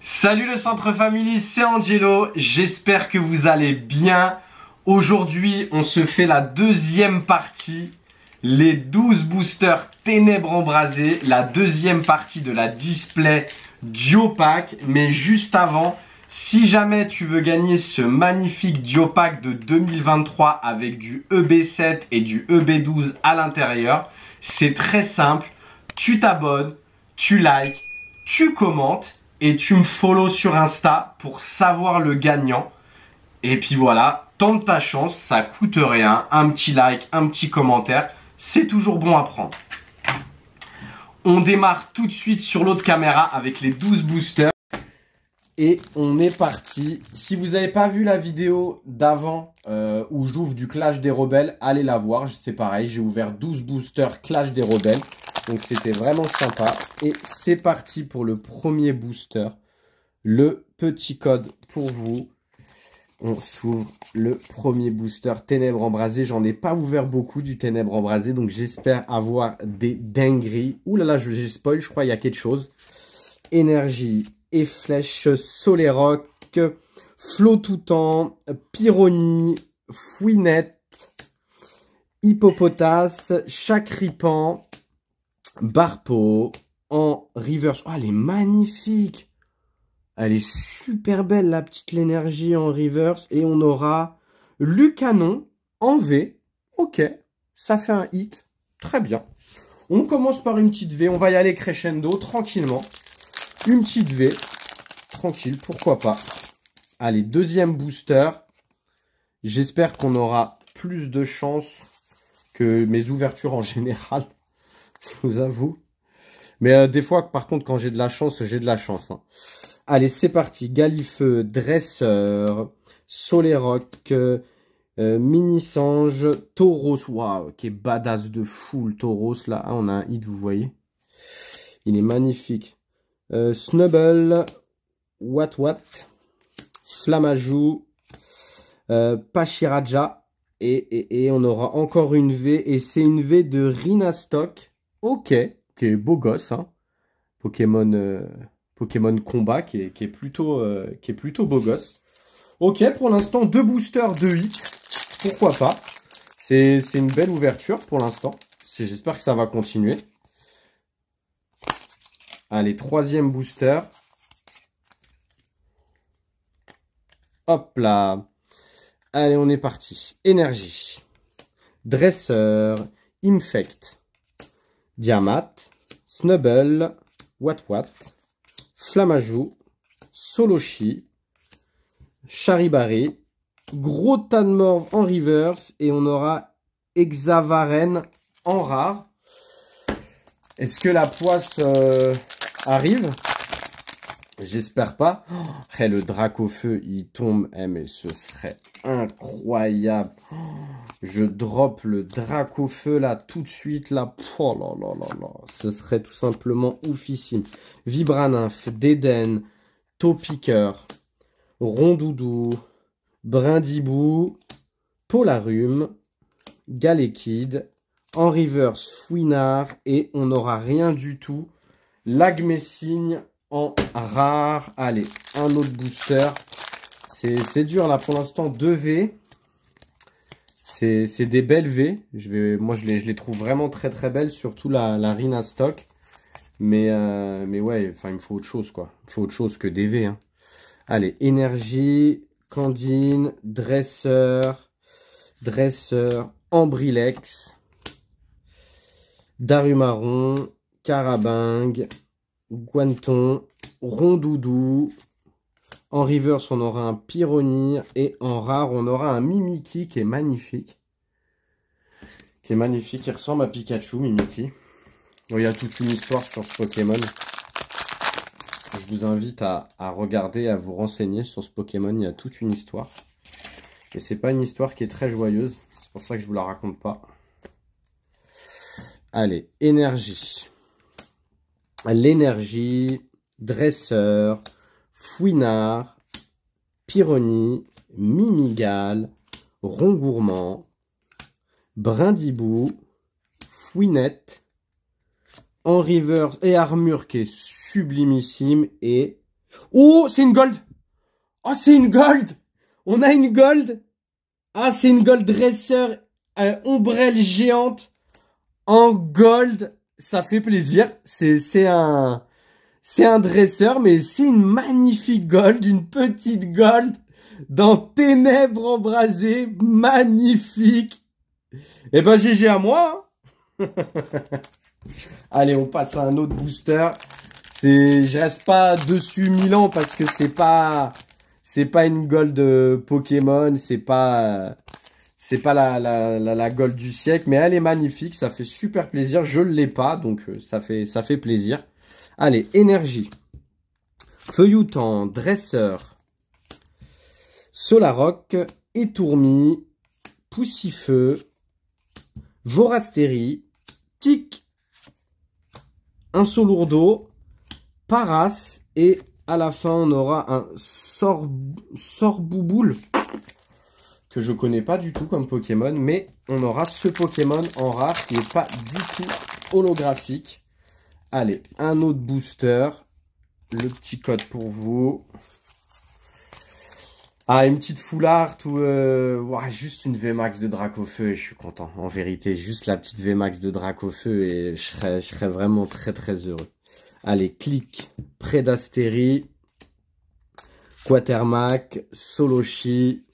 Salut le centre family, c'est Angelo, j'espère que vous allez bien. Aujourd'hui, on se fait la deuxième partie, les 12 boosters ténèbres embrasées, la deuxième partie de la display Diopac. Mais juste avant, si jamais tu veux gagner ce magnifique Diopac de 2023 avec du EB7 et du EB12 à l'intérieur, c'est très simple, tu t'abonnes, tu likes, tu commentes et tu me follow sur Insta pour savoir le gagnant. Et puis voilà, tente ta chance, ça coûte rien. Un petit like, un petit commentaire, c'est toujours bon à prendre. On démarre tout de suite sur l'autre caméra avec les 12 boosters. Et on est parti. Si vous n'avez pas vu la vidéo d'avant euh, où j'ouvre du Clash des Rebelles, allez la voir. C'est pareil, j'ai ouvert 12 boosters Clash des Rebelles. Donc c'était vraiment sympa. Et c'est parti pour le premier booster. Le petit code pour vous. On s'ouvre le premier booster Ténèbres embrasées. J'en ai pas ouvert beaucoup du Ténèbres embrasées, donc j'espère avoir des dingueries. Ouh là là, j'ai spoil, je crois qu'il y a quelque chose. Énergie et flèche Soléroc, Flot tout temps, Pyronie. Fouinette, Hippopotas, Chacripan, Barpo en reverse. Oh, elle est magnifique Elle est super belle, la petite l'énergie en reverse. Et on aura Lucanon en V. Ok, ça fait un hit. Très bien. On commence par une petite V. On va y aller crescendo, tranquillement. Une petite V. Tranquille, pourquoi pas. Allez, deuxième booster. J'espère qu'on aura plus de chance que mes ouvertures en général je vous avoue. Mais euh, des fois, par contre, quand j'ai de la chance, j'ai de la chance. Hein. Allez, c'est parti. Galifeux, euh, Dresseur, Soléroc, euh, Mini-Sange, Tauros. Waouh, qui est badass de fou le Tauros. Là, ah, on a un hit, vous voyez. Il est magnifique. Snubble, Wat Wat, Flamajou, Pachiraja. Et, et, on aura encore une V. Et c'est une V de Rinastock. Ok, qui est beau gosse, hein. Pokémon, euh, Pokémon Combat, qui est, plutôt, euh, qui est plutôt beau gosse. Ok, pour l'instant, deux boosters, de hits. Pourquoi pas C'est une belle ouverture pour l'instant. J'espère que ça va continuer. Allez, troisième booster. Hop là. Allez, on est parti. Énergie. Dresseur. Infect. Diamat, Snubble, Watwat, Flamajou, Soloshi, Charibari, gros tas en reverse et on aura Hexavaren en rare. Est-ce que la poisse euh, arrive J'espère pas. Après oh, le drac au feu, il tombe. Eh, mais ce serait incroyable. Oh, je drop le drac au feu, là, tout de suite, là. Oh ce serait tout simplement oufissime. Vibraninf, Deden, Topiqueur, Rondoudou, Brindibou, Polarum, Galekid, en reverse, Fouinard, et on n'aura rien du tout. Lagmessigne, en rare. Allez, un autre booster. C'est dur là pour l'instant. deux V. C'est des belles V. Je vais, moi, je les, je les trouve vraiment très très belles, surtout la, la Rina Stock. Mais, euh, mais ouais, enfin, il me faut autre chose quoi. Il faut autre chose que des V. Hein. Allez, énergie, Candine, dresseur, dresseur, Ambrilex, Darumaron, Carabingue, Guanton, Rondoudou. En reverse, on aura un Pyronir, Et en rare, on aura un Mimiki qui est magnifique. Qui est magnifique. Il ressemble à Pikachu, Mimiki. Il y a toute une histoire sur ce Pokémon. Je vous invite à, regarder, à vous renseigner sur ce Pokémon. Il y a toute une histoire. Et c'est pas une histoire qui est très joyeuse. C'est pour ça que je vous la raconte pas. Allez, énergie l'énergie, dresseur, fouinard, Pironi, Mimigal, Rongourmand, Brindibou, Fouinette, en reverse et Armure qui est sublimissime et... Oh, c'est une gold Oh, c'est une gold On a une gold Ah, c'est une gold dresseur, euh, ombrelle géante en gold ça fait plaisir. C'est un, c'est un dresseur, mais c'est une magnifique gold, une petite gold dans ténèbres embrasées, magnifique. Eh ben GG à moi. Hein. Allez, on passe à un autre booster. C'est, je reste pas dessus Milan parce que c'est pas, c'est pas une gold euh, Pokémon, c'est pas. Euh, c'est pas la, la, la, la, gold du siècle, mais elle est magnifique. Ça fait super plaisir. Je ne l'ai pas, donc euh, ça fait, ça fait plaisir. Allez, énergie. Feuilloutant, dresseur. Solaroc, étourmi, poussifeu, vorasterie, tic, un solourdo. paras, et à la fin, on aura un sorbouboule que je connais pas du tout comme Pokémon, mais on aura ce Pokémon en rare qui n'est pas du tout holographique. Allez, un autre booster. Le petit code pour vous. Ah, une petite foulard, ou euh... juste une VMAX de Dracofeu. je suis content. En vérité, juste la petite VMAX de Dracofeu et je serais, je serais vraiment très très heureux. Allez, clic, prédastéry, Quatermac, Soloshi,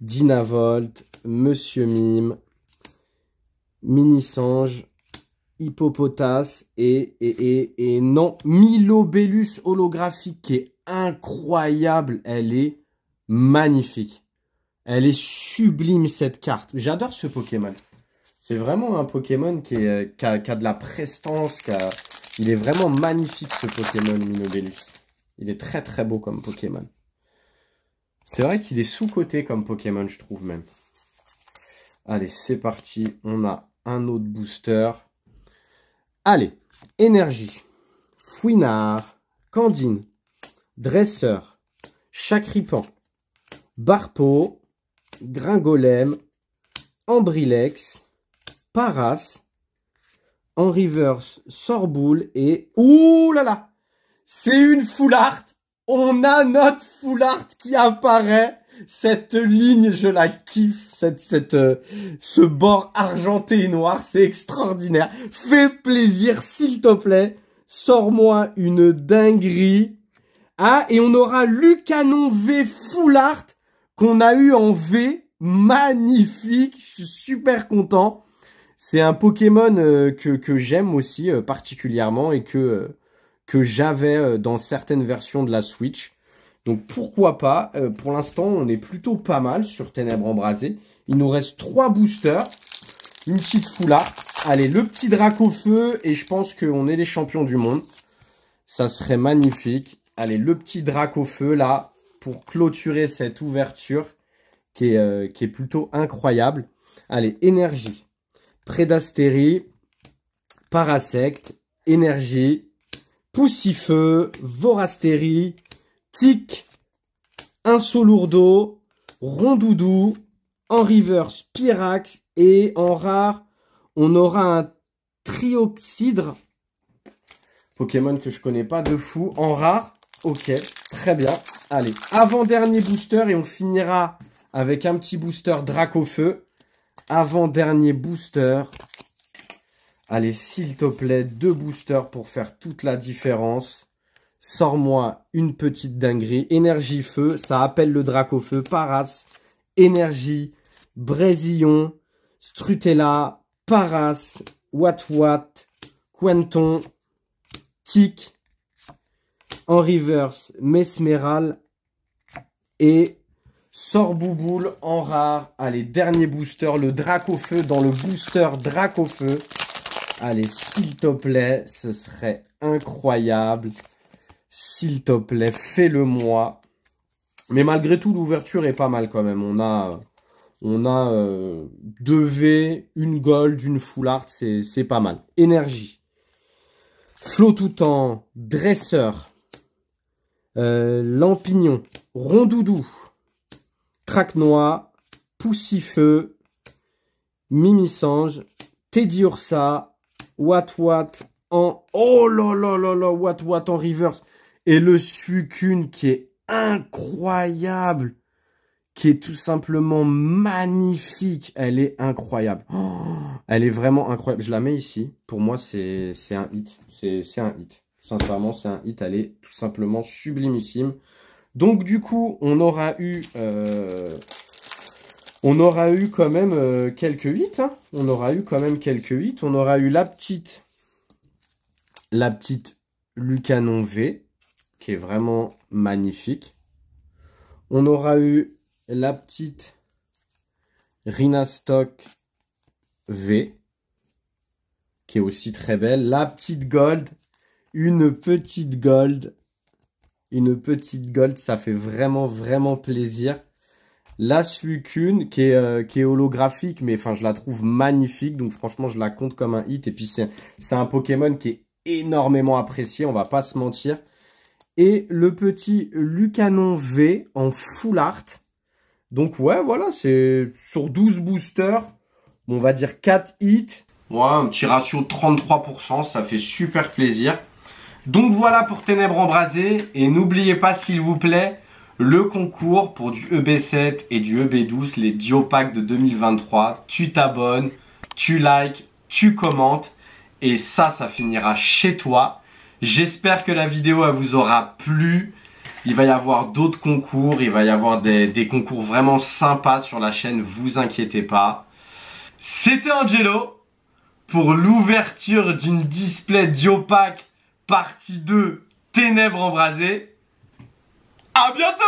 Dynavolt, Monsieur Mime, mini Hippopotas et, et, non, Milobellus holographique qui est incroyable. Elle est magnifique. Elle est sublime cette carte. J'adore ce Pokémon. C'est vraiment un Pokémon qui, est, euh, a, de la prestance. Il est vraiment magnifique ce Pokémon Milobellus, Il est très très beau comme Pokémon. C'est vrai qu'il est sous-coté comme Pokémon, je trouve même. Allez, c'est parti. On a un autre booster. Allez, énergie. Fouinard, Candine, Dresseur, Chacripan, Barpo, Gringolem, Ambrilex, Paras, en Sorboule et... Ouh là là C'est une foularde on a notre full art qui apparaît. Cette ligne, je la kiffe. Cette, cette, euh, ce bord argenté et noir, c'est extraordinaire. Fais plaisir, s'il te plaît. Sors-moi une dinguerie. Ah, et on aura Lucanon canon V full art qu'on a eu en V. Magnifique. Je suis super content. C'est un Pokémon euh, que, que j'aime aussi euh, particulièrement et que que j'avais euh, dans certaines versions de la Switch. Donc pourquoi pas, euh, pour l'instant on est plutôt pas mal sur Ténèbres Embrasées. Il nous reste trois boosters, une petite foula, allez le petit drac au feu et je pense qu'on est les champions du monde. Ça serait magnifique. Allez le petit drac au feu là pour clôturer cette ouverture qui est, euh, qui est plutôt incroyable. Allez énergie, Prédastérie, Parasect, énergie, Poussifeu, Vorasteri, Tic, Insolourdo, Rondoudou, en reverse Pyrax et en rare, on aura un Trioxydre, Pokémon que je connais pas de fou, en rare, ok, très bien, allez, avant-dernier booster et on finira avec un petit booster Dracofeu, avant-dernier booster, Allez, s'il te plaît, deux boosters pour faire toute la différence. Sors-moi une petite dinguerie. Énergie feu, ça appelle le draco feu. Paras, énergie, Brésillon, Strutella, Paras, Wattwatt, Quenton, Tic, en reverse, Mesmeral et bouboule en rare. Allez, dernier booster, le Drac au feu dans le booster Drac feu. Allez, s'il te plaît, ce serait incroyable. S'il te plaît, fais-le-moi. Mais malgré tout, l'ouverture est pas mal quand même. On a, on a euh, deux V, une gold, une full art, c'est pas mal. Énergie. Flot tout en dresseur. Euh, lampignon. Rondoudou. noix Poussifeu. Sange. Teddy Ursa. What what en... Oh là là là là, what Watt en reverse. Et le succune qui est incroyable. Qui est tout simplement magnifique. Elle est incroyable. Oh, elle est vraiment incroyable. Je la mets ici. Pour moi, c'est un hit. C'est un hit. Sincèrement, c'est un hit. Elle est tout simplement sublimissime. Donc, du coup, on aura eu... Euh, euh, hein. On aura eu quand même quelques 8. On aura eu quand même quelques 8. On aura eu la petite, la petite Lucanon V, qui est vraiment magnifique. On aura eu la petite Stock V, qui est aussi très belle. La petite Gold, une petite Gold, une petite Gold, ça fait vraiment, vraiment plaisir. La Suicune, euh, qui est, holographique, mais enfin, je la trouve magnifique. Donc, franchement, je la compte comme un hit. Et puis, c'est un Pokémon qui est énormément apprécié, on va pas se mentir. Et le petit Lucanon V en full art. Donc, ouais, voilà, c'est sur 12 boosters, on va dire 4 hits. Ouais, un petit ratio de 33%, ça fait super plaisir. Donc voilà pour Ténèbres embrasées. Et n'oubliez pas, s'il vous plaît, le concours pour du EB7 et du EB12, les Diopac de 2023. Tu t'abonnes, tu likes, tu commentes et ça, ça finira chez toi. J'espère que la vidéo vous aura plu. Il va y avoir d'autres concours, il va y avoir des, concours vraiment sympas sur la chaîne, vous inquiétez pas. C'était Angelo pour l'ouverture d'une display Diopac partie 2 Ténèbres embrasées. A bientôt